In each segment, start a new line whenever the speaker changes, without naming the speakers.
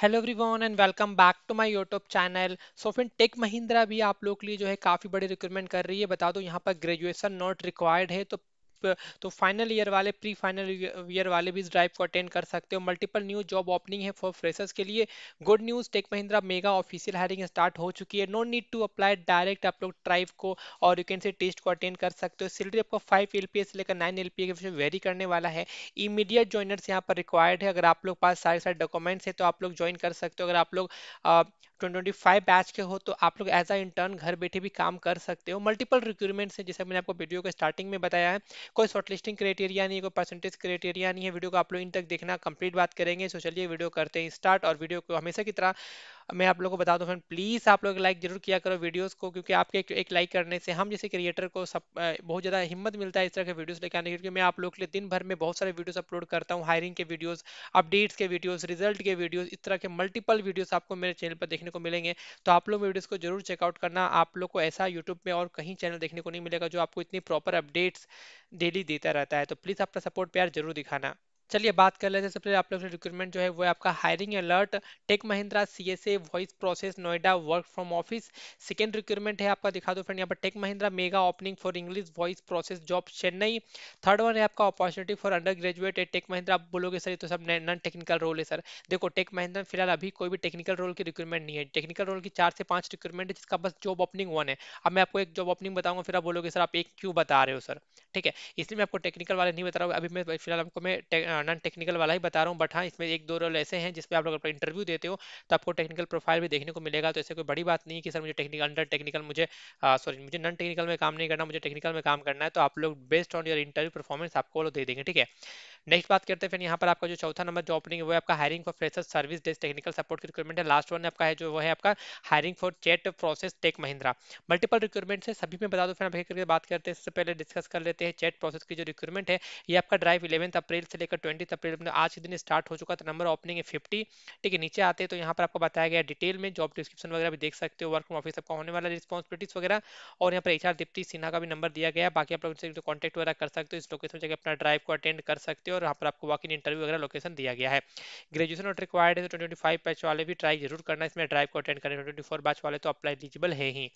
hello everyone and welcome back to my YouTube channel so फिर Tech Mahindra भी आप लोग के लिए जो है काफ़ी बड़ी रिक्रूटमेंट कर रही है बता दो यहाँ पर ग्रेजुएशन नॉट रिक्वायर्ड है तो तो फाइनल ईयर वाले प्री फाइनल ईयर वाले भी इस ड्राइव को अटेंड कर सकते हो मल्टीपल न्यू जॉब ओपनिंग है फॉर फ्रेशर्स के लिए good news Tech Mahindra mega official hiring start हो चुकी है no need to apply direct आप लोग ट्राइव को और यू कैन से टेस्ट को अटेंड कर सकते हो सैलरी आपको फाइव एल से लेकर नाइन एल के वेरी करने वाला है इमीडिएट ज्वाइनर्स यहाँ पर रिक्वायर्ड है अगर आप लोग पास सारे सारे डॉक्यूमेंट्स हैं तो आप लोग ज्वाइन कर सकते हो अगर आप लोग ट्वेंटी फाइव बैच के हो तो आप लोग एज आ इंटर्न घर बैठे भी काम कर सकते हो मल्टीपल रिक्रूटमेंट्स हैं जैसे मैंने आपको वीडियो के स्टार्टिंग में बताया है कोई शॉर्टलिस्टिंग क्राइटेरिया नहीं है कोई परसेंटेज क्राइटेरिया नहीं है वीडियो को आप लोग इन तक देखना कंप्लीट बात करेंगे सो चलिए वीडियो करते हैं स्टार्ट और वीडियो को हमेशा की तरह मैं आप लोगों को बता दूं फ्रेंड प्लीज़ आप लोग लाइक जरूर किया करो वीडियोस को क्योंकि आपके एक, एक लाइक करने से हम जैसे क्रिएटर को सब बहुत ज़्यादा हिम्मत मिलता है इस तरह के वीडियोस लेकर आने क्योंकि मैं आप लोग के लिए दिन भर में बहुत सारे वीडियोस अपलोड करता हूँ हायरिंग के वीडियोज़ अपडेट्स के वीडियोज़ रिजल्ट के वीडियोज़ इस तरह के मल्टीपल वीडियोज़ आपको मेरे चैनल पर देखने को मिलेंगे तो आप लोग वीडियोज़ को जरूर चेकआउट करना आप लोग को ऐसा यूट्यूब में और कहीं चैनल देखने को नहीं मिलेगा जो आपको इतनी प्रॉपर अपडेट्स डेली देता रहता है तो प्लीज़ अपना सपोर्ट प्यार जरूर दिखाना चलिए बात कर लेते हैं सबसे आप लोग रिक्रूटमेंट जो है वो है आपका hiring alert Tech Mahindra C S A voice process Noida work from office second recruitment है आपका दिखा दो फ्रेंड यहाँ पर Tech Mahindra mega opening for English voice process job Chennai third one है आपका अपॉर्चुनिटी फॉर अंडर ग्रेजुएट है टेक महिंद्रा आप बोलोगे सर ये तो सब नॉन टेक्निकल रोल है सर देखो टेक महिंद्रा फिलहाल अभी कोई भी टेक्निकल रोल की रिक्रूटमेंट नहीं है टेक्निकल रोल की चार से पांच रिक्रूटमेंट है जिसका बस जॉब ओपनिंग वन है अब मैं आपको एक जॉब ओपनिंग बताऊंगा फिर आप बोलोगे सर आप एक क्यों बता रहे हो सर ठीक है इसलिए मैं आपको टेक्निकल वाले नहीं बता रहा हूँ अभी मैं फिलहाल आपको मैं नॉन टेक्निकल वाला ही बता रहा हूँ बट हाँ इसमें एक दो रोल ऐसे हैं जिसमें आप लोग अपना इंटरव्यू देते हो तो आपको टेक्निकल प्रोफाइल भी देखने को मिलेगा तो ऐसे कोई बड़ी बात नहीं है कि सर मुझे टेक्निकल अंडर टेक्निकल मुझे सॉरी मुझे नॉन टेक्निकल में काम नहीं करना मुझे टेक्निकल में काम करना है तो आप लोग based on your interview performance आपको दे देंगे ठीक है नेक्स्ट बात करते हैं फिर यहाँ पर आपका जो चौथा नंबर जो ओपनिंग है वो आपका hiring for fresher service desk technical support की रिक्वायरमेंट है लास्ट वन आपका है जो वो है आपका hiring for chat process Tech Mahindra multiple requirement है सभी में बता दो फिर आप करके बात करते हैं इससे पहले डिस्कस कर लेते हैं चेट प्रोसेस की जो रिक्वायरमेंट है ये आपका ड्राइव इलेवंथ अप्रैल से लेकर ट्वेंटी अप्रैल में आज के दिन स्टार्ट हो चुका था नंबर ओपनिंग है फिफ्टी ठीक है नीचे आते हैं तो यहाँ पर आपको बताया गया डिटेल में जॉब डिस्क्रिप्शन वगैरह भी देख सकते हो वर्क फ्रॉम ऑफिस आपका होने वाला रिस्पॉन्सिबिलिटीज वगैरह और यहाँ पर एच दीप्ति सिन्हा का भी नंबर दिया गया बाकी आप लोग कॉन्टैक्ट वगैरह कर सकते हो इस लोकेशन जगह अपना ड्राइव को अटेंड कर सकते हो सकते और यहाँ पर आपको वॉक इन इंटरव्यू वगैरह लोकेशन दिया गया है ग्रेजुएशन और रिक्वायर्ड है तो ट्वेंटी फाइव बैच वाले भी ट्राई जरूर करना इसमें ड्राइव को अटेंड करें ट्वेंटी फोर बैच वाले तो अप्लाई एलिजिबल है ही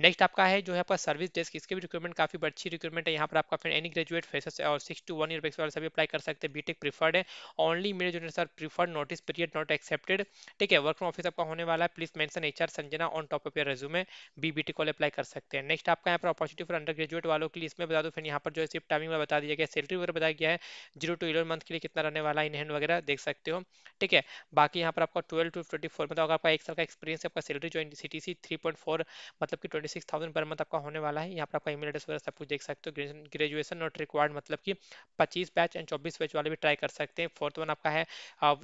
नेक्स्ट आपका है जो है आपका सर्विस डेस्क इसके भी रिक्वायरमेंट काफी अच्छी रिक्वायरमेंट है यहाँ पर आपका फिर एनी ग्रेजुएट फ्रेशर्स और six to one year backs वाले सभी अप्लाई कर सकते हैं बीटेक प्रीफर्ड है ओनली मेरे junior sir preferred notice period not accepted ठीक है वर्क फ्रॉम ऑफिस आपका होने वाला है please mention HR Sanjana on top of your resume B B वाले अप्लाई कर सकते हैं नेक्स्ट आपका यहाँ पर अपॉर्चुनिटी फॉर अंडर ग्रेजुएट वालों के लिए इसमें बता दो फिर यहाँ पर जो है सिर्फ टाइमिंग में बता दिया गया सैलरी वगैरह बताया गया है जीरो टू इलेवन मंथ के लिए कितना रहने वाला इन हैंड वगैरह देख सकते हो ठीक है बाकी यहाँ पर आपका ट्वेल्व टू ट्वेंटी फोर मतलब आपका एक साल का एक्सपीरियंस आपका सैलरी जो C T C three point four मतलब कि twenty six thousand per month आपका होने वाला है यहाँ पर आपका ईमेल एड्रेस वगैरह सब कुछ देख सकते हो ग्रेजुएशन नॉट रिक्वायर्ड मतलब कि पच्चीस बैच एंड चौबीस बैच वाले भी ट्राई कर सकते हैं फोर्थ वन आपका है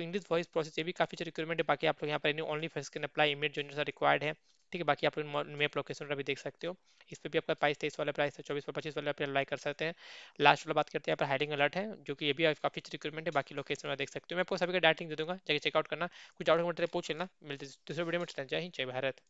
इंग्लिश वॉइस प्रोसेस ये भी काफी रिक्वायरमेंट है बाकी आप लोग यहाँ पर ओनली फेस कैन अपलाई इमेट जो रिक्वायर्ड है ठीक है बाकी आप मैप लोकेशन भी देख सकते हो इस पर भी आपका प्राइस तेईस वाला प्राइस है चौबीस पर पच्चीस वाला अप्लाई कर सकते हैं लास्ट वाला बात करते हैं पर हाइडिंग अलर्ट है जो कि ये भी काफी अच्छी रिक्रूटमेंट है बाकी लोकेशन में देख सकते हो मैं आपको सभी का डायरेक्ट दे दूंगा जाके चेकआउट करना कुछ आउट मेरे पूछ लेना मिलते दूसरे वीडियो में जय हिंद जय भारत